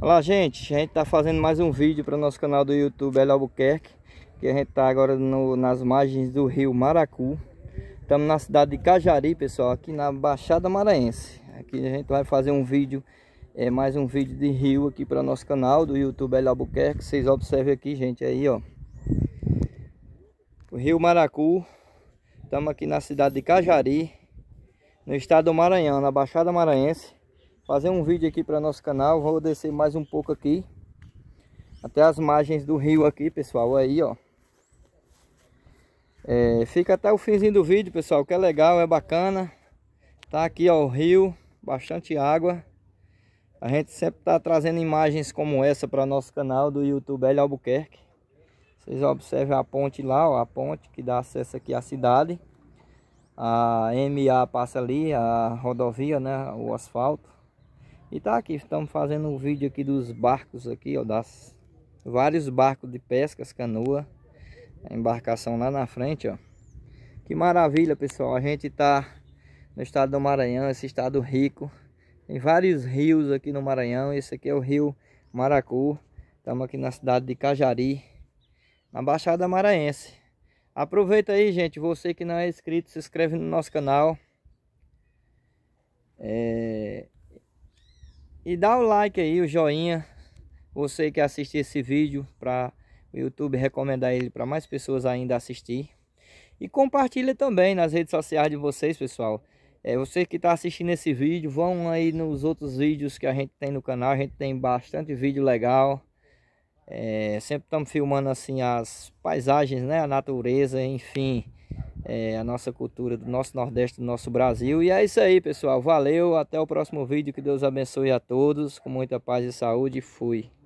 Olá gente, a gente está fazendo mais um vídeo para o nosso canal do YouTube El Albuquerque Que a gente está agora no, nas margens do rio Maracu Estamos na cidade de Cajari pessoal, aqui na Baixada Maranhense Aqui a gente vai fazer um vídeo, é, mais um vídeo de rio aqui para o nosso canal do YouTube El Albuquerque Vocês observem aqui gente, aí ó O rio Maracu Estamos aqui na cidade de Cajari No estado do Maranhão, na Baixada Maranhense fazer um vídeo aqui para nosso canal. Vou descer mais um pouco aqui. Até as margens do rio aqui, pessoal. Aí, ó. É, fica até o finzinho do vídeo, pessoal. Que é legal, é bacana. Tá aqui, ó, o rio. Bastante água. A gente sempre tá trazendo imagens como essa para nosso canal do YouTube L Albuquerque. Vocês observem a ponte lá, ó, a ponte que dá acesso aqui à cidade. A MA passa ali, a rodovia, né, o asfalto. E tá aqui, estamos fazendo um vídeo aqui dos barcos aqui, ó, das vários barcos de as canoa, a embarcação lá na frente, ó. Que maravilha, pessoal, a gente tá no estado do Maranhão, esse estado rico. Tem vários rios aqui no Maranhão, esse aqui é o rio Maracu. Estamos aqui na cidade de Cajari, na Baixada Maranhense. Aproveita aí, gente, você que não é inscrito, se inscreve no nosso canal. É, e dá o like aí, o joinha. Você que assiste esse vídeo para o YouTube recomendar ele para mais pessoas ainda assistir. E compartilha também nas redes sociais de vocês, pessoal. É, você que está assistindo esse vídeo, vão aí nos outros vídeos que a gente tem no canal. A gente tem bastante vídeo legal. É, sempre estamos filmando assim as paisagens, né? A natureza, enfim é, a nossa cultura do nosso Nordeste, do nosso Brasil. E é isso aí, pessoal. Valeu, até o próximo vídeo. Que Deus abençoe a todos, com muita paz e saúde. Fui.